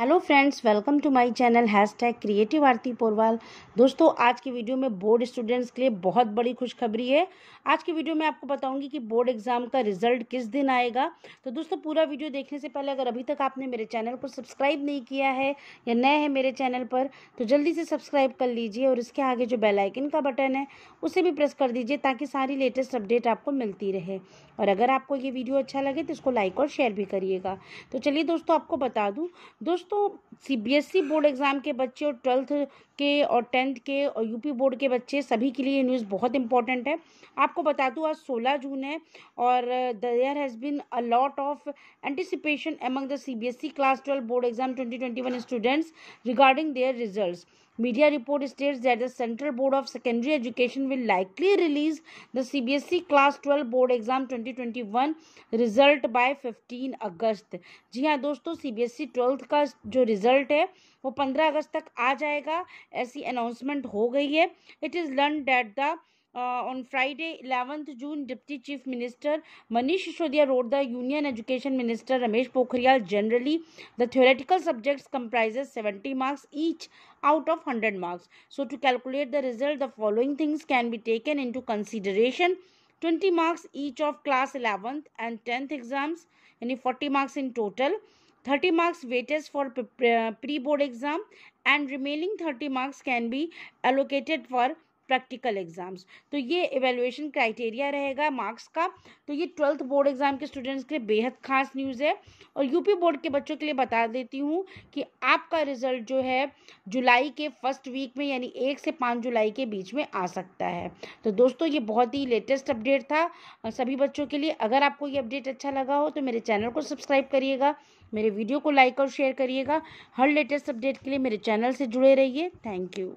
Hello friends welcome to my channel hashtag creative Aarti Porwal दोस्तों आज की वीडियो में बोर्ड स्टूडेंट्स के लिए बहुत बड़ी खुशखबरी है आज की वीडियो में आपको बताऊंगी कि बोर्ड एग्जाम का रिजल्ट किस दिन आएगा तो दोस्तों पूरा वीडियो देखने से पहले अगर अभी तक आपने मेरे चैनल को सब्सक्राइब नहीं किया है या नए हैं मेरे चैनल पर तो जल्दी से सब्सक्राइब कर लीजिए और इसके आगे जो बेलाइकिन का बटन है उसे भी प्रेस कर दीजिए ताकि सारी लेटेस्ट अपडेट आपको मिलती रहे और अगर आपको ये वीडियो अच्छा लगे तो इसको लाइक और शेयर भी करिएगा तो चलिए दोस्तों आपको बता दूँ दोस्तों दोस्तों सीबीएसई बोर्ड एग्ज़ाम के बच्चे और ट्वेल्थ के और टेंथ के और यूपी बोर्ड के बच्चे सभी के लिए ये न्यूज़ बहुत इंपॉर्टेंट है आपको बता दूँ आज सोलह जून है और there has been a lot of anticipation among the CBSE class twelve board exam twenty twenty one students regarding their result Media report states that the Central Board of Secondary Education will likely release the CBSE Class 12 Board Exam 2021 result by 15 august ji ha dosto CBSE 12th ka jo result hai wo 15 august tak aa jayega aisi announcement ho gayi hai it is learned that the Uh, on Friday, 11th June, Deputy Chief Minister Manish Sisodia wrote the Union Education Minister Ramesh Pokhriyal generally the theoretical subjects comprises 70 marks each out of 100 marks. So to calculate the result, the following things can be taken into consideration. 20 marks each of class 11th and 10th exams, any 40 marks in total. 30 marks weightage for pre-board exam and remaining 30 marks can be allocated for practical exams तो ये evaluation criteria रहेगा marks का तो ये twelfth board exam के students के लिए बेहद खास न्यूज़ है और यूपी बोर्ड के बच्चों के लिए बता देती हूँ कि आपका रिजल्ट जो है जुलाई के फर्स्ट वीक में यानी एक से पाँच जुलाई के बीच में आ सकता है तो दोस्तों ये बहुत ही लेटेस्ट अपडेट था सभी बच्चों के लिए अगर आपको ये अपडेट अच्छा लगा हो तो मेरे चैनल को सब्सक्राइब करिएगा मेरे वीडियो को लाइक और शेयर करिएगा हर लेटेस्ट अपडेट के लिए मेरे चैनल से जुड़े रहिए थैंक यू